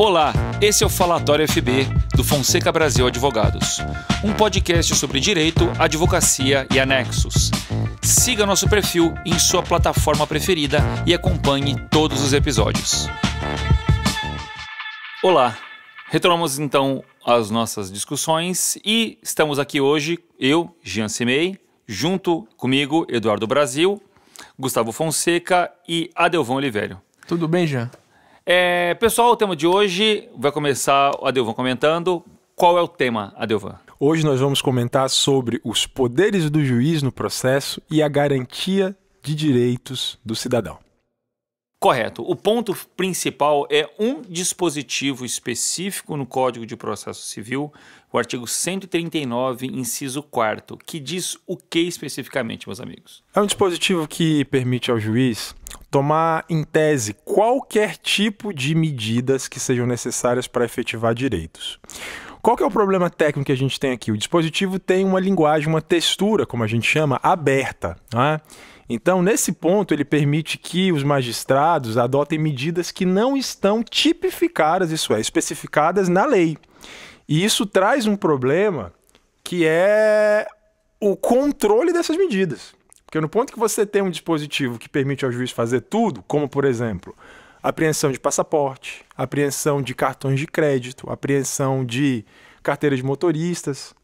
Olá, esse é o Falatório FB do Fonseca Brasil Advogados, um podcast sobre direito, advocacia e anexos. Siga nosso perfil em sua plataforma preferida e acompanhe todos os episódios. Olá, retomamos então as nossas discussões e estamos aqui hoje, eu, Jean Cimei, junto comigo, Eduardo Brasil, Gustavo Fonseca e Adelvão Oliveira. Tudo bem, Jean? É, pessoal, o tema de hoje vai começar o Adelvan comentando. Qual é o tema, Adelvan? Hoje nós vamos comentar sobre os poderes do juiz no processo e a garantia de direitos do cidadão. Correto. O ponto principal é um dispositivo específico no Código de Processo Civil, o artigo 139, inciso 4, que diz o que especificamente, meus amigos? É um dispositivo que permite ao juiz tomar em tese qualquer tipo de medidas que sejam necessárias para efetivar direitos. Qual que é o problema técnico que a gente tem aqui? O dispositivo tem uma linguagem, uma textura, como a gente chama, aberta, não é? Então, nesse ponto, ele permite que os magistrados adotem medidas que não estão tipificadas, isso é, especificadas na lei. E isso traz um problema que é o controle dessas medidas. Porque no ponto que você tem um dispositivo que permite ao juiz fazer tudo, como por exemplo, apreensão de passaporte, apreensão de cartões de crédito, apreensão de carteiras de motoristas,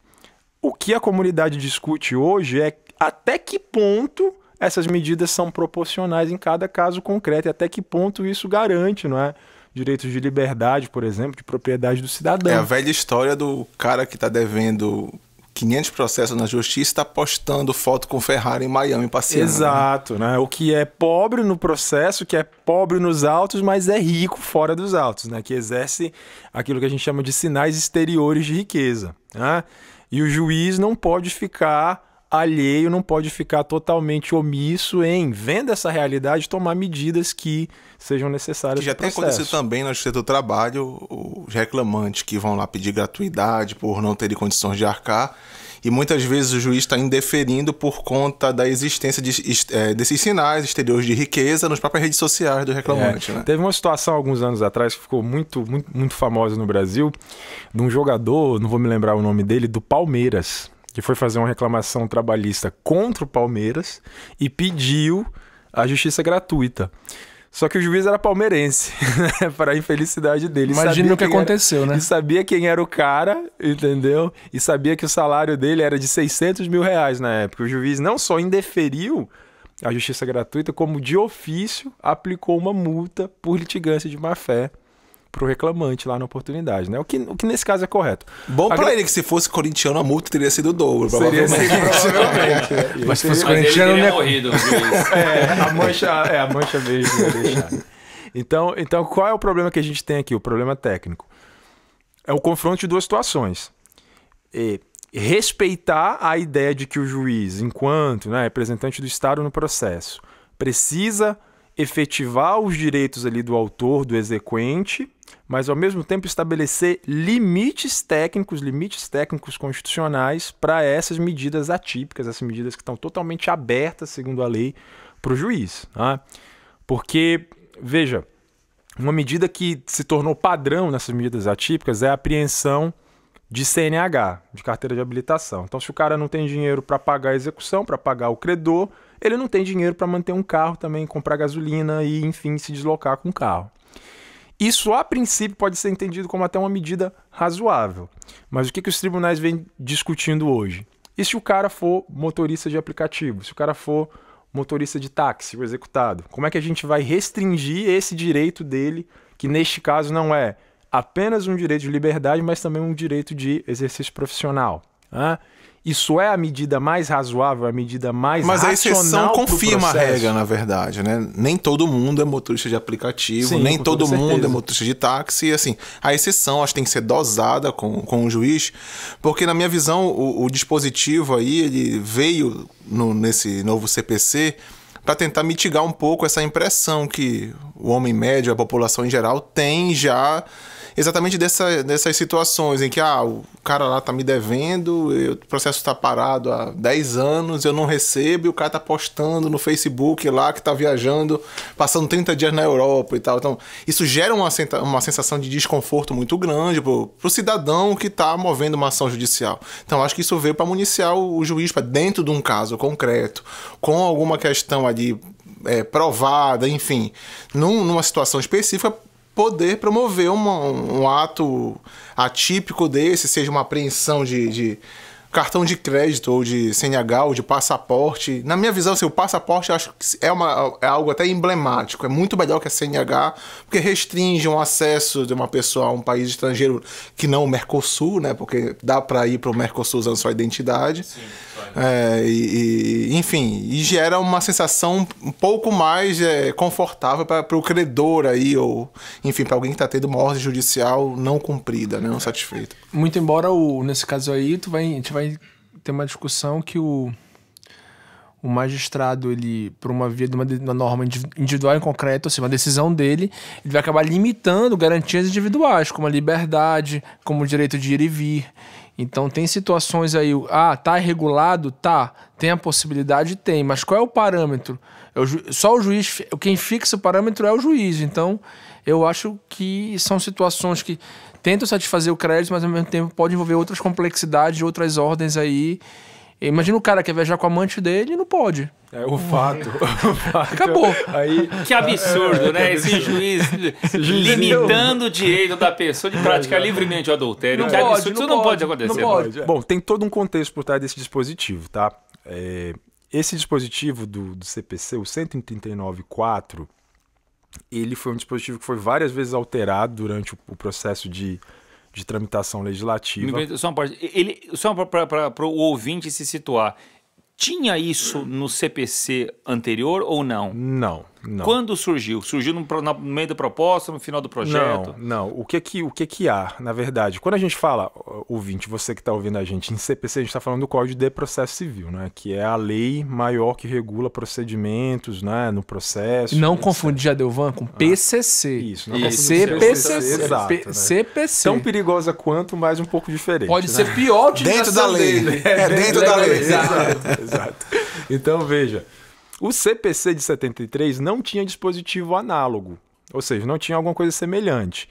o que a comunidade discute hoje é até que ponto essas medidas são proporcionais em cada caso concreto e até que ponto isso garante, não é? Direitos de liberdade, por exemplo, de propriedade do cidadão. É a velha história do cara que está devendo 500 processos na justiça e está postando foto com Ferrari em Miami passeando. Né? Exato, né? né? O que é pobre no processo, que é pobre nos autos, mas é rico fora dos autos, né? Que exerce aquilo que a gente chama de sinais exteriores de riqueza, né? E o juiz não pode ficar alheio não pode ficar totalmente omisso em, vendo essa realidade, tomar medidas que sejam necessárias. Que já tem acontecido também na Justiça do Trabalho, os reclamantes que vão lá pedir gratuidade por não terem condições de arcar. E muitas vezes o juiz está indeferindo por conta da existência de, é, desses sinais exteriores de riqueza nas próprias redes sociais do é, reclamante. É. Né? Teve uma situação alguns anos atrás que ficou muito, muito, muito famosa no Brasil, de um jogador, não vou me lembrar o nome dele, do Palmeiras que foi fazer uma reclamação trabalhista contra o Palmeiras e pediu a justiça gratuita. Só que o juiz era palmeirense, né? para a infelicidade dele. Imagina o que aconteceu, era, né? E sabia quem era o cara, entendeu? E sabia que o salário dele era de 600 mil reais na época. O juiz não só indeferiu a justiça gratuita, como de ofício aplicou uma multa por litigância de má fé pro reclamante lá na oportunidade, né? O que, o que nesse caso é correto. Bom para ele que se fosse corintiano a multa teria sido o dobro, provavelmente. Seria, provavelmente. Mas se fosse Mas corintiano, né? Morrido, é, a mancha, é, a mancha mesmo ia deixar. Então, então, qual é o problema que a gente tem aqui? O problema técnico. É o confronto de duas situações. E respeitar a ideia de que o juiz, enquanto né, representante do Estado no processo, precisa efetivar os direitos ali do autor, do exequente, mas ao mesmo tempo estabelecer limites técnicos, limites técnicos constitucionais para essas medidas atípicas, essas medidas que estão totalmente abertas, segundo a lei, para o juiz. Né? Porque, veja, uma medida que se tornou padrão nessas medidas atípicas é a apreensão de CNH, de carteira de habilitação. Então, se o cara não tem dinheiro para pagar a execução, para pagar o credor, ele não tem dinheiro para manter um carro também, comprar gasolina e, enfim, se deslocar com o carro. Isso, a princípio, pode ser entendido como até uma medida razoável. Mas o que, que os tribunais vêm discutindo hoje? E se o cara for motorista de aplicativo? Se o cara for motorista de táxi, o executado? Como é que a gente vai restringir esse direito dele, que neste caso não é apenas um direito de liberdade, mas também um direito de exercício profissional? ah? Isso é a medida mais razoável, a medida mais Mas a exceção confirma a regra, na verdade, né? Nem todo mundo é motorista de aplicativo, Sim, nem todo mundo é certeza. é motorista de táxi, assim. A exceção, acho que tem que ser dosada com, com o juiz, porque na minha visão, o, o dispositivo aí, ele veio no, nesse novo CPC para tentar mitigar um pouco essa impressão que o homem médio, a população em geral, tem já exatamente dessa, dessas situações em que ah, o cara lá tá me devendo, eu, o processo está parado há 10 anos, eu não recebo, e o cara tá postando no Facebook lá que tá viajando, passando 30 dias na Europa e tal. Então, isso gera uma, uma sensação de desconforto muito grande pro, pro cidadão que tá movendo uma ação judicial. Então, acho que isso veio para municiar o, o juiz para dentro de um caso concreto, com alguma questão ali é, provada, enfim, num, numa situação específica poder promover uma, um, ato atípico desse, seja uma apreensão de, de cartão de crédito ou de CNH ou de passaporte. Na minha visão, assim, o passaporte acho que é, uma, é algo até emblemático. É muito melhor que a CNH, porque restringe o um acesso de uma pessoa a um país estrangeiro que não o Mercosul, né? Porque dá para ir para o Mercosul usando sua identidade. Sim, claro. é, e, e, enfim, e gera uma sensação um pouco mais é, confortável para o credor aí, ou enfim, para alguém que está tendo uma ordem judicial não cumprida, né? não é. satisfeita. Muito embora, o, nesse caso aí, tu vai, a gente vai tem uma discussão que o, o magistrado, ele, por uma via de uma, de uma norma individual em concreto, ou seja, uma decisão dele, ele vai acabar limitando garantias individuais, como a liberdade, como o direito de ir e vir. Então tem situações aí, ah, tá regulado, Tá. Tem a possibilidade? Tem. Mas qual é o parâmetro? É só o juiz, quem fixa o parâmetro é o juiz. Então eu acho que são situações que tentam satisfazer o crédito, mas ao mesmo tempo pode envolver outras complexidades, outras ordens aí. Imagina o cara que quer viajar com a amante dele e não pode. É o fato. O fato. Acabou. Aí, que absurdo, é, né? Esse juiz, limitando o direito da pessoa de praticar não, livremente o adultério. Não que pode, absurdo, não isso pode, não pode acontecer. Não pode. Bom, tem todo um contexto por trás desse dispositivo, tá? É, esse dispositivo do, do CPC, o 139.4, ele foi um dispositivo que foi várias vezes alterado durante o, o processo de, de tramitação legislativa. Só uma parte, ele, só para o ouvinte se situar, tinha isso no CPC anterior ou não? Não. Não. Quando surgiu? Surgiu no, no, meio da proposta, no final do projeto? Não, não. O que que, o que que há, na verdade? Quando a gente fala, ouvinte, você que está ouvindo a gente, em CPC a gente está falando do Código de Processo Civil, né? Que é a lei maior que regula procedimentos né? no processo. Não etc. confunde Jadelvan com PCC. Ah, isso, não isso. CPCC. Exato. né? CPC. Tão perigosa quanto, mas um pouco diferente. Pode né? ser pior a dentro da lei. É, dentro, dentro da lei. lei. Exato. Exato. Então, veja... O CPC de 73 não tinha dispositivo análogo, ou seja, não tinha alguma coisa semelhante.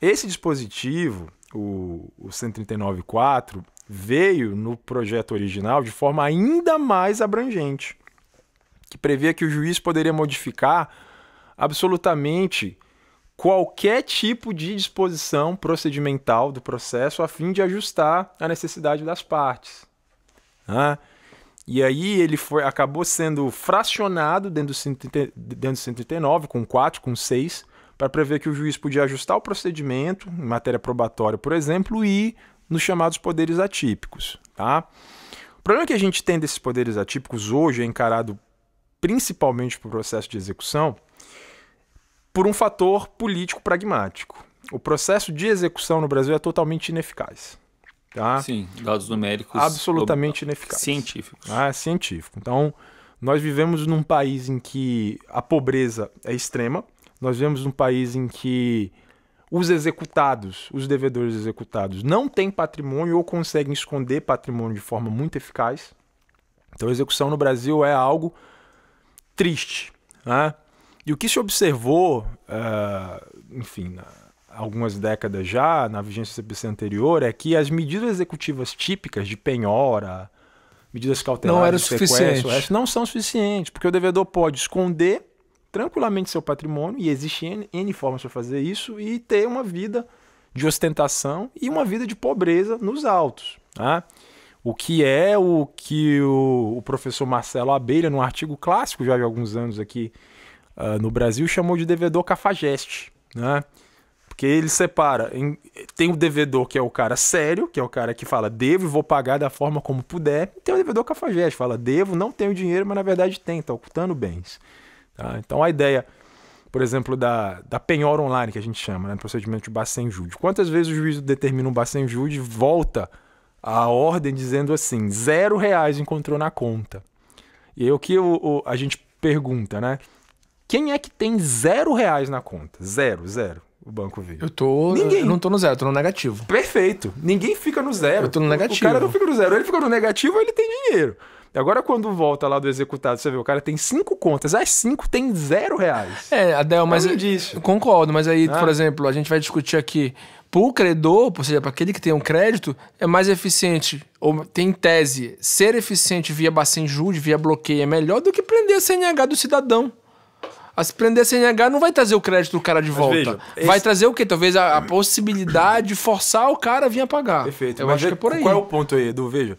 Esse dispositivo, o, o 139.4, veio no projeto original de forma ainda mais abrangente, que previa que o juiz poderia modificar absolutamente qualquer tipo de disposição procedimental do processo a fim de ajustar a necessidade das partes. Ah, né? E aí ele foi, acabou sendo fracionado dentro do, dentro do 139, com 4, com 6, para prever que o juiz podia ajustar o procedimento, em matéria probatória, por exemplo, e nos chamados poderes atípicos. Tá? O problema que a gente tem desses poderes atípicos hoje é encarado principalmente para o processo de execução por um fator político pragmático. O processo de execução no Brasil é totalmente ineficaz. Tá? Sim, dados numéricos. Absolutamente ineficazes. Científicos. Ah, é científico. Então, nós vivemos num país em que a pobreza é extrema, nós vivemos num país em que os executados, os devedores executados, não têm patrimônio ou conseguem esconder patrimônio de forma muito eficaz. Então, a execução no Brasil é algo triste. Né? E o que se observou, uh, enfim, algumas décadas já, na vigência do CPC anterior, é que as medidas executivas típicas de penhora, medidas cautelares, não eram suficientes. não são suficientes, porque o devedor pode esconder tranquilamente seu patrimônio, e existem N, formas para fazer isso, e ter uma vida de ostentação e uma vida de pobreza nos altos. Né? Tá? O que é o que o, o professor Marcelo Abelha, num artigo clássico já de alguns anos aqui uh, no Brasil, chamou de devedor cafajeste. Né? Porque ele separa. tem o devedor, que é o cara sério, que é o cara que fala devo e vou pagar da forma como puder. E tem o devedor cafajeste, fala devo, não tenho dinheiro, mas na verdade tem, está ocultando bens. Tá? Então a ideia, por exemplo, da, da penhora online, que a gente chama, né, no procedimento de Bacenjude. Quantas vezes o juiz determina um Bacenjude e volta a ordem dizendo assim: zero reais encontrou na conta. E aí o que o, o, a gente pergunta, né? Quem é que tem zero reais na conta? Zero, zero o banco veio. Eu tô. Ninguém. Eu não tô no zero, eu tô no negativo. Perfeito. Ninguém fica no zero. Eu tô no negativo. O cara não fica no zero. Ele fica no negativo, ele tem dinheiro. Agora, quando volta lá do executado, você vê, o cara tem cinco contas, as cinco tem zero reais. É, Adel, mas. além disso. Concordo, mas aí, ah. por exemplo, a gente vai discutir aqui. Para o credor, ou seja, para aquele que tem um crédito, é mais eficiente, ou tem tese, ser eficiente via Bacen Jude, via bloqueio, é melhor do que prender a CNH do cidadão. A se prender CNH não vai trazer o crédito do cara de volta. Veja, vai trazer o quê? Talvez a, a, possibilidade de forçar o cara a vir a pagar. Perfeito. Eu Mas acho é, que é por aí. Qual é o ponto aí, Edu? Veja.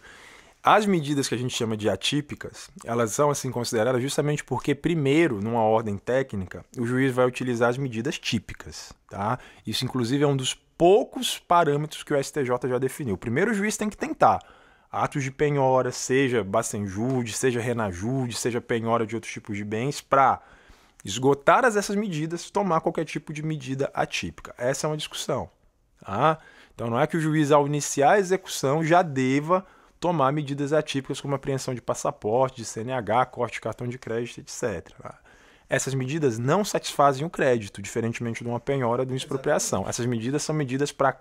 As medidas que a gente chama de atípicas, elas são assim consideradas justamente porque, primeiro, numa ordem técnica, o juiz vai utilizar as medidas típicas. Tá? Isso, inclusive, é um dos poucos parâmetros que o STJ já definiu. Primeiro, o juiz tem que tentar atos de penhora, seja Bacenjude, seja Renajude, seja penhora de outros tipos de bens, para esgotar essas medidas, tomar qualquer tipo de medida atípica. Essa é uma discussão. Tá? Então não é que o juiz, ao iniciar a execução, já deva tomar medidas atípicas como apreensão de passaporte, de CNH, corte de cartão de crédito, etc. Tá? Essas medidas não satisfazem o crédito, diferentemente de uma penhora de uma expropriação. Essas medidas são medidas para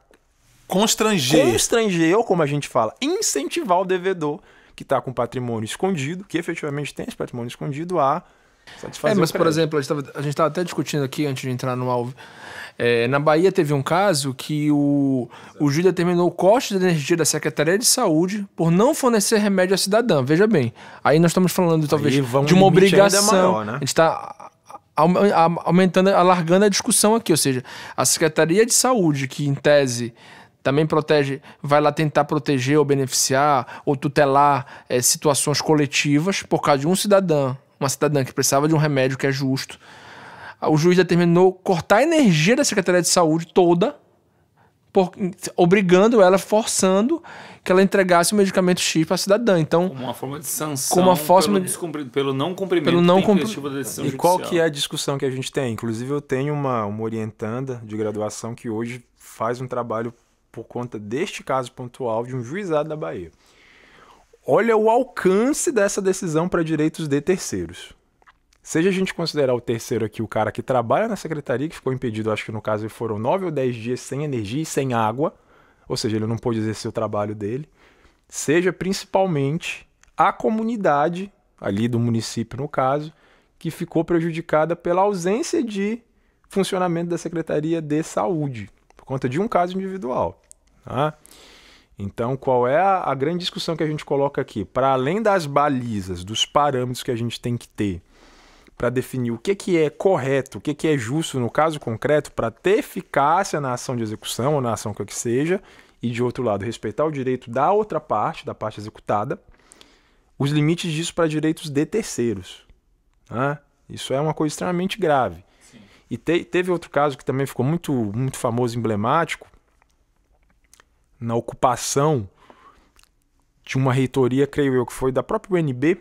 constranger. Constranger, ou como a gente fala, incentivar o devedor que está com patrimônio escondido, que efetivamente tem esse patrimônio escondido, a é, mas, por exemplo, a gente estava até discutindo aqui antes de entrar no alvo. É, na Bahia teve um caso que o, o juiz determinou o corte de energia da Secretaria de Saúde por não fornecer remédio à cidadã. Veja bem, aí nós estamos falando talvez de uma obrigação. Maior, né? A gente está aumentando, alargando a discussão aqui. Ou seja, a Secretaria de Saúde, que em tese também protege, vai lá tentar proteger ou beneficiar ou tutelar é, situações coletivas por causa de um cidadão uma cidadã que precisava de um remédio que é justo. O juiz determinou cortar a energia da Secretaria de Saúde toda, por, obrigando ela, forçando que ela entregasse o medicamento X para a cidadã. Então, como uma forma de sanção como uma forma pelo, de... pelo não cumprimento pelo não cumpri... da decisão E judicial. qual que é a discussão que a gente tem? Inclusive, eu tenho uma, uma orientanda de graduação que hoje faz um trabalho por conta deste caso pontual de um juizado da Bahia. Olha o alcance dessa decisão para direitos de terceiros. Seja a gente considerar o terceiro aqui, o cara que trabalha na secretaria, que ficou impedido, acho que no caso foram nove ou dez dias sem energia e sem água, ou seja, ele não pôde exercer o trabalho dele. Seja principalmente a comunidade, ali do município no caso, que ficou prejudicada pela ausência de funcionamento da Secretaria de Saúde, por conta de um caso individual. Tá? Então, qual é a, a grande discussão que a gente coloca aqui? Para além das balizas, dos parâmetros que a gente tem que ter para definir o que, que é correto, o que, que é justo no caso concreto, para ter eficácia na ação de execução ou na ação que, que seja, e de outro lado, respeitar o direito da outra parte, da parte executada, os limites disso para direitos de terceiros. Né? Isso é uma coisa extremamente grave. Sim. E te, teve outro caso que também ficou muito, muito famoso, emblemático, na ocupação de uma reitoria, creio eu, que foi da própria UNB, é,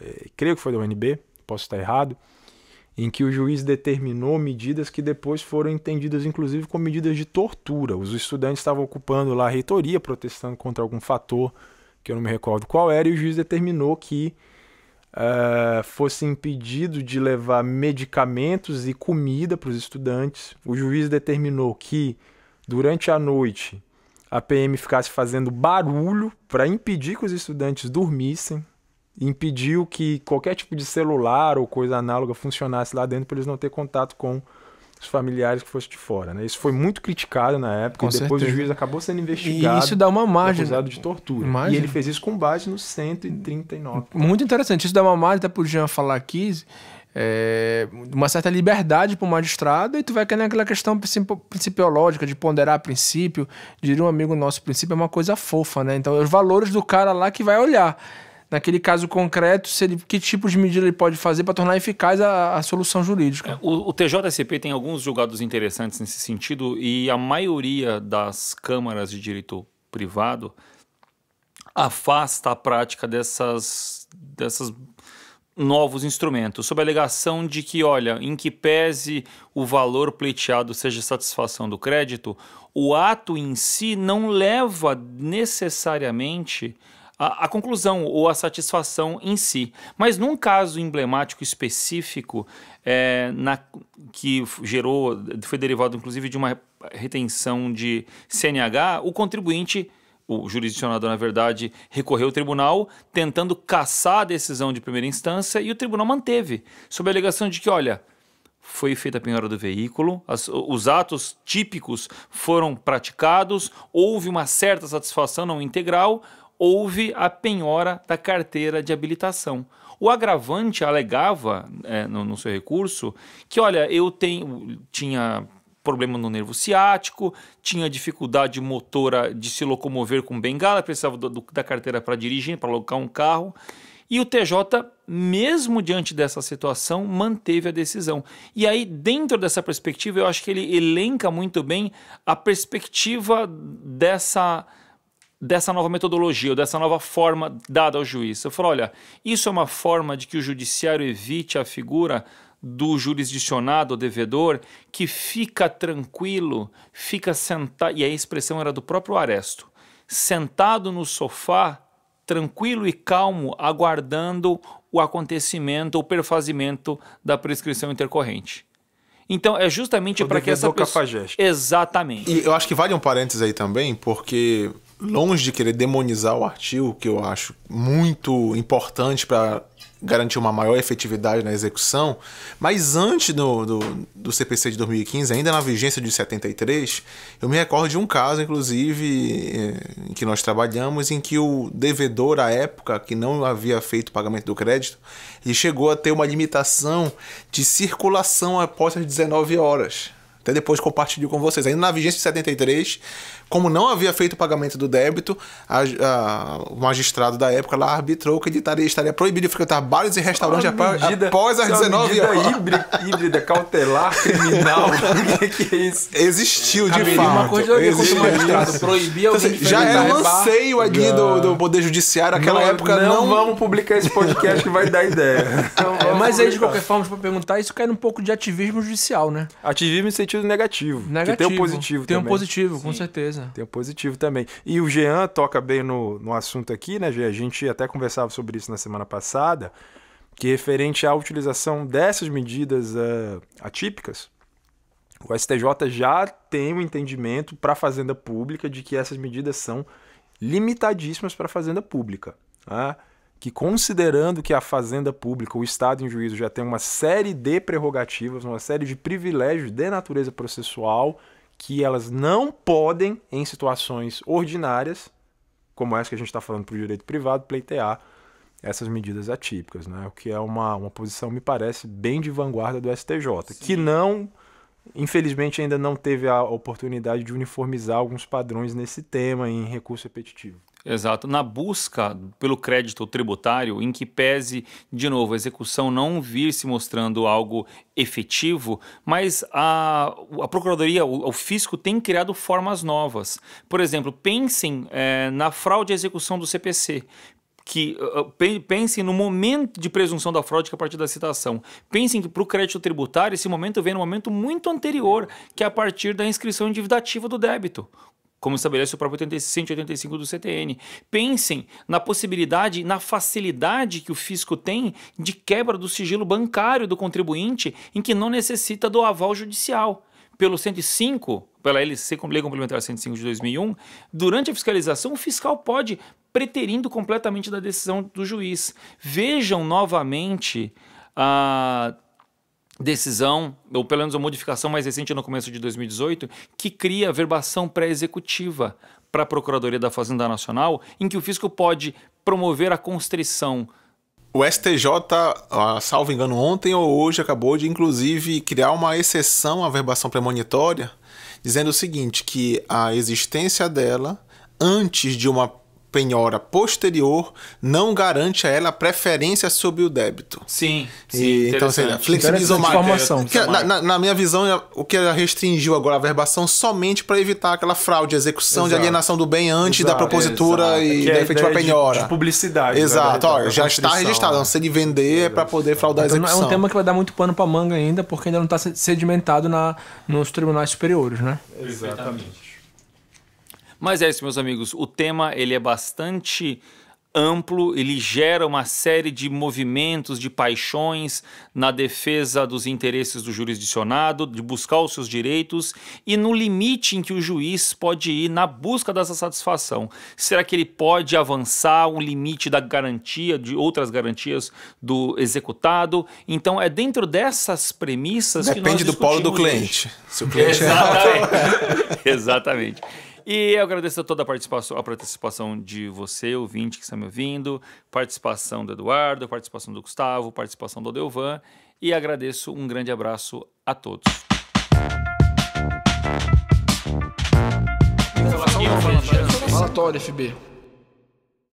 eh, creio que foi da UNB, posso estar errado, em que o juiz determinou medidas que depois foram entendidas, inclusive, como medidas de tortura. Os estudantes estavam ocupando lá a reitoria, protestando contra algum fator que eu não me recordo qual era, e o juiz determinou que uh, fosse impedido de levar medicamentos e comida para os estudantes. O juiz determinou que, durante a noite, a PM ficasse fazendo barulho para impedir que os estudantes dormissem, impediu que qualquer tipo de celular ou coisa análoga funcionasse lá dentro para eles não ter contato com os familiares que fossem de fora. Né? Isso foi muito criticado na época com e depois certeza. o juiz acabou sendo investigado. E isso dá uma margem. Acusado de tortura. E ele fez isso com base no 139. Muito interessante. Isso dá uma margem até para o Jean falar aqui é, uma certa liberdade para o magistrado e tu vai querendo aquela questão principiológica de ponderar princípio, diria um amigo nosso, princípio é uma coisa fofa, né? Então, os valores do cara lá que vai olhar. Naquele caso concreto, se ele, que tipo de medida ele pode fazer para tornar eficaz a, a solução jurídica? É, o, o TJSP tem alguns julgados interessantes nesse sentido e a maioria das câmaras de direito privado afasta a prática dessas, dessas novos instrumentos, sob a alegação de que, olha, em que pese o valor pleiteado seja satisfação do crédito, o ato em si não leva necessariamente à, à conclusão ou à satisfação em si. Mas num caso emblemático específico, é, na, que gerou, foi derivado inclusive de uma retenção de CNH, o contribuinte o jurisdicionador, na verdade, recorreu ao tribunal tentando caçar a decisão de primeira instância e o tribunal manteve, sob a alegação de que, olha, foi feita a penhora do veículo, as, os atos típicos foram praticados, houve uma certa satisfação não integral, houve a penhora da carteira de habilitação. O agravante alegava é, no, no, seu recurso que, olha, eu tenho, tinha problema no nervo ciático, tinha dificuldade motora de se locomover com bengala, precisava do, do, da carteira para dirigir, para alocar um carro. E o TJ, mesmo diante dessa situação, manteve a decisão. E aí, dentro dessa perspectiva, eu acho que ele elenca muito bem a perspectiva dessa dessa nova metodologia, ou dessa nova forma dada ao juiz. Eu falo, olha, isso é uma forma de que o judiciário evite a figura do jurisdicionado ou devedor que fica tranquilo, fica sentado, e a expressão era do próprio Aresto, sentado no sofá, tranquilo e calmo, aguardando o acontecimento o perfazimento da prescrição intercorrente. Então é justamente para que essa pessoa... Exatamente. E eu acho que vale um parênteses aí também, porque longe de querer demonizar o artigo, que eu acho muito importante para garantir uma maior efetividade na execução, mas antes do, do, do, CPC de 2015, ainda na vigência de 73, eu me recordo de um caso, inclusive, eh, em que nós trabalhamos, em que o devedor, à época, que não havia feito o pagamento do crédito, ele chegou a ter uma limitação de circulação após as 19 horas. Até depois compartilho com vocês. Ainda na vigência de 73, como não havia feito o pagamento do débito, a, a, o magistrado da época lá arbitrou que ele estaria, estaria proibido de frequentar bares e restaurantes medida, após as 19 é horas. Híbrida, híbrida, cautelar, criminal. O que, que, é isso? Existiu, de Caberia, fato. Uma coisa Existiu. magistrado proibia então, assim, Já era um anseio ali do, do Poder Judiciário. Aquela não, época não, não... vamos publicar esse podcast que vai dar ideia. Então, é, mas publicar. aí, de qualquer forma, para perguntar, isso cai um pouco de ativismo judicial, né? Ativismo incentivo sentido negativo. Negativo. tem o um positivo tem também. Tem um positivo, Sim. com certeza. Tem o um positivo também. E o Jean toca bem no, no assunto aqui, né, Jean? A gente até conversava sobre isso na semana passada, que referente à utilização dessas medidas uh, atípicas, o STJ já tem o um entendimento para a fazenda pública de que essas medidas são limitadíssimas para a fazenda pública. Né? que, considerando que a Fazenda Pública, o Estado em juízo, já tem uma série de prerrogativas, uma série de privilégios de natureza processual que elas não podem, em situações ordinárias, como essa que a gente está falando para o direito privado, pleitear essas medidas atípicas, né? o que é uma, uma posição, me parece, bem de vanguarda do STJ, Sim. que não, infelizmente, ainda não teve a oportunidade de uniformizar alguns padrões nesse tema em recurso repetitivo. Exato. Na busca pelo crédito tributário, em que pese, de novo, a execução não vir se mostrando algo efetivo, mas a, a Procuradoria, o, o Fisco, tem criado formas novas. Por exemplo, pensem é, na fraude à execução do CPC que eh, eh, pensem no momento de presunção da fraude que é a partir da citação. Pensem que para o crédito tributário, esse momento vem num momento muito anterior, que é a partir da inscrição endividativa do débito, como estabelece o próprio 185 do CTN. Pensem na possibilidade, na facilidade que o fisco tem de quebra do sigilo bancário do contribuinte em que não necessita do aval judicial. Pelo 105, pela LC, Lei Complementar 105 de 2001, durante a fiscalização, o fiscal pode, preterindo completamente da decisão do juiz. Vejam novamente a ah, decisão, ou pelo menos uma modificação mais recente no começo de 2018, que cria a verbação pré-executiva para a Procuradoria da Fazenda Nacional, em que o fisco pode promover a constrição. O STJ, ah, salvo engano, ontem ou hoje acabou de, inclusive, criar uma exceção à verbação premonitória, dizendo o seguinte, que a existência dela antes de uma penhora posterior não garante a ela preferência sobre o débito. Sim. sim então, seja, assim, flexibilizou mais. Informação. Que, na, na, minha visão, é, o que ela restringiu agora a verbação somente para evitar aquela fraude, execução Exato. de alienação do bem antes Exato. da propositura Exato. e da é efetiva penhora. De, de publicidade. Exato. Né? Olha, já está registrado. Né? Se ele vender é para poder fraudar então, a execução. É um tema que vai dar muito pano para manga ainda, porque ainda não está sedimentado na, nos tribunais superiores, né? Exatamente. Mas é isso, meus amigos. O tema ele é bastante amplo, ele gera uma série de movimentos, de paixões na defesa dos interesses do jurisdicionado, de buscar os seus direitos e no limite em que o juiz pode ir na busca dessa satisfação. Será que ele pode avançar um limite da garantia, de outras garantias do executado? Então é dentro dessas premissas Depende que nós Depende do polo do cliente. Se o cliente Exatamente. É... Exatamente. E eu agradeço a toda a participação, a participação de você, ouvinte, que está me ouvindo, participação do Eduardo, participação do Gustavo, participação do Delvan. E agradeço um grande abraço a todos. Falatório FB.